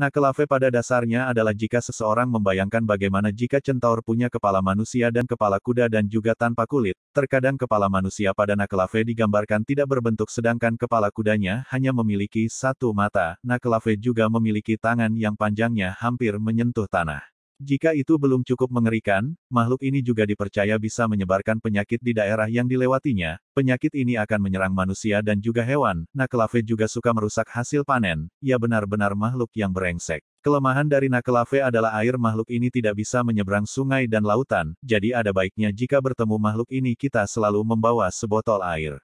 Nakelave pada dasarnya adalah jika seseorang membayangkan bagaimana jika centaur punya kepala manusia dan kepala kuda dan juga tanpa kulit, terkadang kepala manusia pada nakelave digambarkan tidak berbentuk sedangkan kepala kudanya hanya memiliki satu mata, nakelave juga memiliki tangan yang panjangnya hampir menyentuh tanah. Jika itu belum cukup mengerikan, makhluk ini juga dipercaya bisa menyebarkan penyakit di daerah yang dilewatinya. Penyakit ini akan menyerang manusia dan juga hewan. Nakelave juga suka merusak hasil panen. Ia benar-benar makhluk yang berengsek. Kelemahan dari Nakelave adalah air makhluk ini tidak bisa menyeberang sungai dan lautan, jadi ada baiknya jika bertemu makhluk ini kita selalu membawa sebotol air.